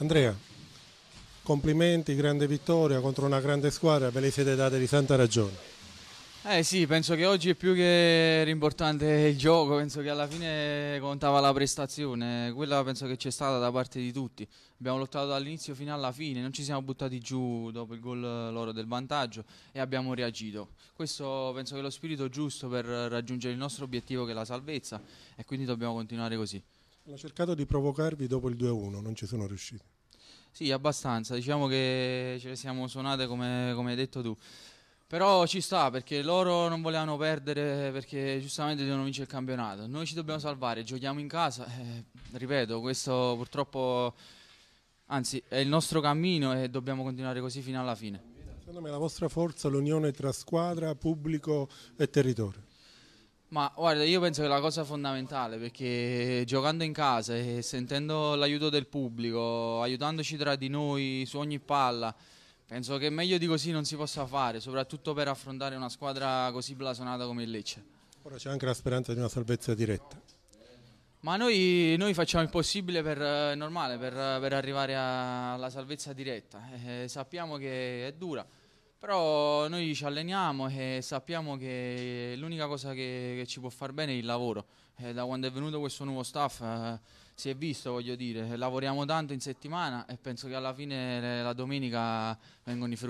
Andrea, complimenti, grande vittoria contro una grande squadra, ve le siete date di santa ragione. Eh sì, penso che oggi è più che importante il gioco, penso che alla fine contava la prestazione, quella penso che c'è stata da parte di tutti. Abbiamo lottato dall'inizio fino alla fine, non ci siamo buttati giù dopo il gol loro del vantaggio e abbiamo reagito. Questo penso che è lo spirito giusto per raggiungere il nostro obiettivo che è la salvezza e quindi dobbiamo continuare così. Hanno cercato di provocarvi dopo il 2-1, non ci sono riusciti. Sì, abbastanza, diciamo che ce le siamo suonate come, come hai detto tu. Però ci sta perché loro non volevano perdere perché giustamente devono vincere il campionato. Noi ci dobbiamo salvare, giochiamo in casa. Eh, ripeto, questo purtroppo anzi è il nostro cammino e dobbiamo continuare così fino alla fine. Secondo me la vostra forza, è l'unione tra squadra, pubblico e territorio. Ma guarda, io penso che la cosa fondamentale perché giocando in casa e sentendo l'aiuto del pubblico, aiutandoci tra di noi su ogni palla, penso che meglio di così non si possa fare, soprattutto per affrontare una squadra così blasonata come il Lecce. Ora c'è anche la speranza di una salvezza diretta. Ma noi, noi facciamo il possibile per, eh, normale, per, per arrivare alla salvezza diretta. Eh, sappiamo che è dura però noi ci alleniamo e sappiamo che l'unica cosa che, che ci può far bene è il lavoro. E eh, da quando è venuto questo nuovo staff eh, si è visto, voglio dire, lavoriamo tanto in settimana e penso che alla fine eh, la domenica vengono i frutti.